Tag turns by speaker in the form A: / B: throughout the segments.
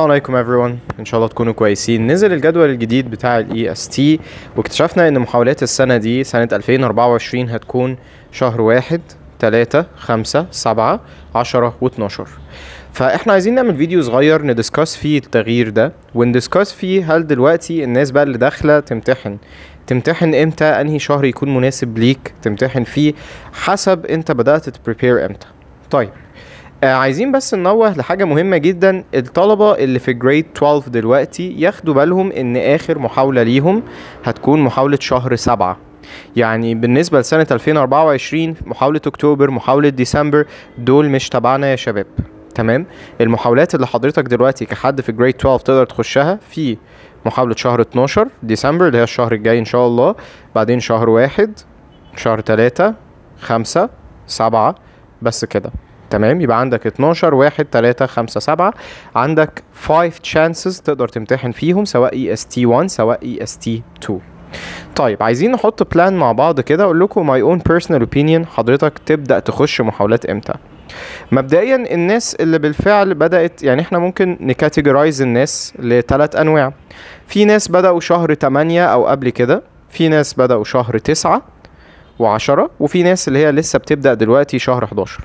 A: السلام عليكم everyone ان شاء الله تكونوا كويسين نزل الجدول الجديد بتاع الاي اس e تي واكتشفنا ان محاولات السنه دي سنه 2024 هتكون شهر واحد 3 5 7 10 و12 فاحنا عايزين نعمل فيديو صغير ندسكاس فيه التغيير ده وندسكاس فيه هل دلوقتي الناس بقى اللي داخله تمتحن تمتحن امتى انهي شهر يكون مناسب ليك تمتحن فيه حسب انت بدات تبريبير امتى طيب آه عايزين بس ننوه لحاجة مهمة جدا الطلبة اللي في جريد 12 دلوقتي ياخدوا بالهم ان اخر محاولة ليهم هتكون محاولة شهر سبعة يعني بالنسبة لسنة 2024 محاولة اكتوبر محاولة ديسمبر دول مش تبعنا يا شباب تمام المحاولات اللي حضرتك دلوقتي كحد في جريد 12 تقدر تخشها في محاولة شهر 12 ديسمبر اللي هي الشهر الجاي ان شاء الله بعدين شهر واحد شهر ثلاثة خمسة سبعة بس كده تمام يبقى عندك 12 1 3 5 7 عندك 5 chances تقدر تمتحن فيهم سواء اي اس تي 1 سواء اي اس تي 2 طيب عايزين نحط بلان مع بعض كده اقول لكم ماي اون بيرسونال اوبينيون حضرتك تبدا تخش محاولات امتى مبدئيا الناس اللي بالفعل بدات يعني احنا ممكن نكاتيجورايز الناس لثلاث انواع في ناس بداوا شهر 8 او قبل كده في ناس بداوا شهر 9 و10 وفي ناس اللي هي لسه بتبدا دلوقتي شهر 11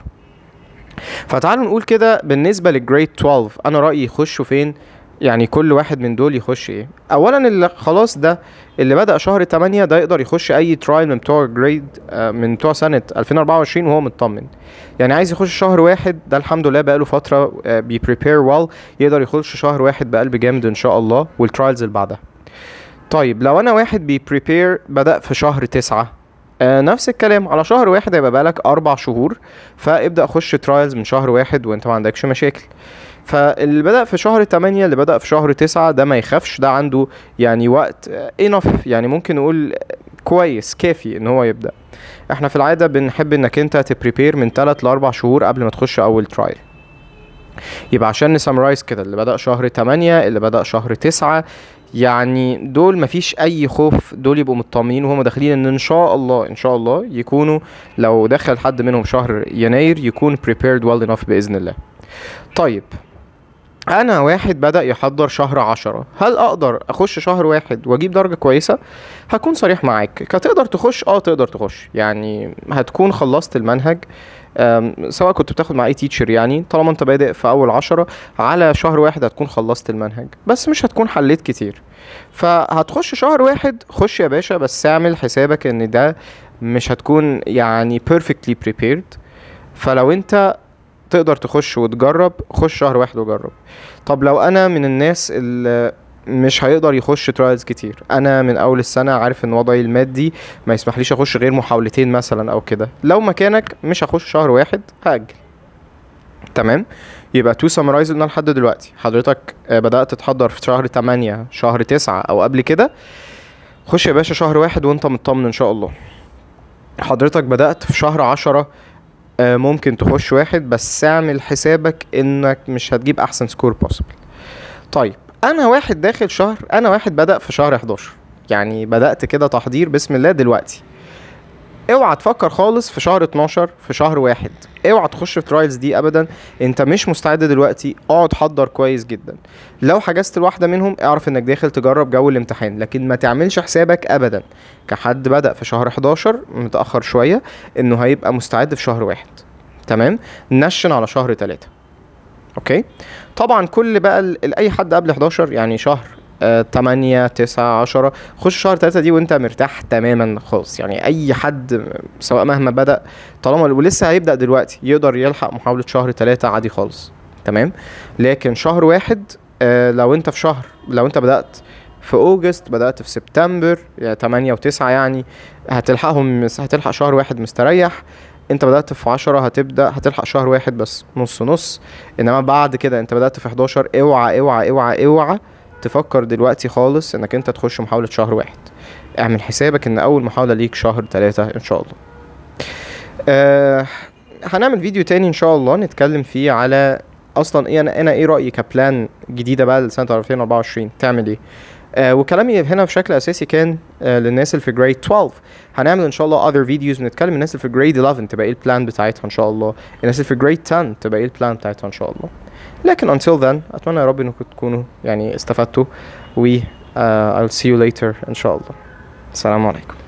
A: فتعالوا نقول كده بالنسبه للجريد 12 انا رايي يخشوا فين يعني كل واحد من دول يخش ايه اولا اللي خلاص ده اللي بدا شهر 8 ده يقدر يخش اي ترايل من بتوع جريد آه، من بتوع سنه 2024 وهو مطمن يعني عايز يخش شهر واحد ده الحمد لله بقاله فتره آه، بيبريبير ويل يقدر يخش شهر واحد بقلب جامد ان شاء الله والترايلز اللي بعدها طيب لو انا واحد بيبريبير بدا في شهر 9 آه نفس الكلام على شهر واحد هيبقى بقالك اربع شهور فابدا خش ترايلز من شهر واحد وانت ما عندكش مشاكل فاللي بدأ في شهر 8 اللي بدأ في شهر 9 ده ما يخافش ده عنده يعني وقت انف آه، يعني ممكن نقول كويس كافي ان هو يبدأ احنا في العادة بنحب انك انت تبريبير من 3 ل 4 شهور قبل ما تخش اول ترايل يبقى عشان نسامرايز كده اللي بدأ شهر 8 اللي بدأ شهر 9 يعني دول مفيش اي خوف دول يبقوا مطمئنين وهم داخلين ان ان شاء الله ان شاء الله يكونوا لو دخل حد منهم شهر يناير يكون prepared well enough باذن الله طيب انا واحد بدأ يحضر شهر عشرة هل اقدر اخش شهر واحد واجيب درجة كويسة هكون صريح معاك كتقدر تخش اه تقدر تخش يعني هتكون خلصت المنهج سواء كنت بتاخد مع اي تيتشر يعني طالما انت بادئ في اول عشرة على شهر واحد هتكون خلصت المنهج بس مش هتكون حليت كتير فهتخش شهر واحد خش يا باشا بس اعمل حسابك ان ده مش هتكون يعني perfectly prepared فلو انت تقدر تخش وتجرب خش شهر واحد وجرب طب لو انا من الناس اللي مش هيقدر يخش ترايلز كتير انا من اول السنه عارف ان وضعي المادي ما يسمحليش اخش غير محاولتين مثلا او كده لو مكانك مش هخش شهر واحد هاجل تمام يبقى تو سمرايز لنا لحد دلوقتي حضرتك آه، بدات تتحضر في شهر 8 شهر 9 او قبل كده خش يا باشا شهر واحد وانت مطمن ان شاء الله حضرتك بدات في شهر 10 آه، ممكن تخش واحد بس اعمل حسابك انك مش هتجيب احسن سكور بوسبل طيب انا واحد داخل شهر انا واحد بدأ في شهر 11 يعني بدأت كده تحضير بسم الله دلوقتي اوعى تفكر خالص في شهر 12 في شهر واحد اوعى تخش في ترايلز دي ابدا انت مش مستعد دلوقتي اقعد حضر كويس جدا لو حجزت الواحده منهم اعرف انك داخل تجرب جو الامتحان لكن ما تعملش حسابك ابدا كحد بدا في شهر 11 متاخر شويه انه هيبقى مستعد في شهر واحد تمام نشن على شهر 3 اوكي طبعا كل بقى اي حد قبل 11 يعني شهر 8 9 10 خش شهر 3 دي وانت مرتاح تماما خالص يعني اي حد سواء مهما بدا طالما ولسه هيبدا دلوقتي يقدر يلحق محاوله شهر 3 عادي خالص تمام لكن شهر واحد آه لو انت في شهر لو انت بدات في اوجست بدات في سبتمبر يعني 8 و9 يعني هتلحقهم هتلحق شهر واحد مستريح انت بدات في 10 هتبدا هتلحق شهر واحد بس نص نص انما بعد كده انت بدات في 11 اوعى اوعى اوعى اوعى, اوعى تفكر دلوقتي خالص انك انت تخش محاولة شهر واحد اعمل حسابك ان اول محاولة ليك شهر ثلاثة ان شاء الله أه هنعمل فيديو تاني ان شاء الله نتكلم فيه على اصلا ايه انا, أنا ايه رايي كبلان جديده بقى لسنه 2024 تعمل ايه آه وكلامي هنا بشكل اساسي كان آه للناس اللي في جريد 12 هنعمل ان شاء الله اذر فيديوز نتكلم الناس اللي في جريد 11 تبقى ايه البلان بتاعتها ان شاء الله الناس اللي في جريد 10 تبقى ايه البلان بتاعتها ان شاء الله لكن until then اتمنى يا رب انكم تكونوا يعني استفدتوا و uh, I'll see you later ان شاء الله السلام عليكم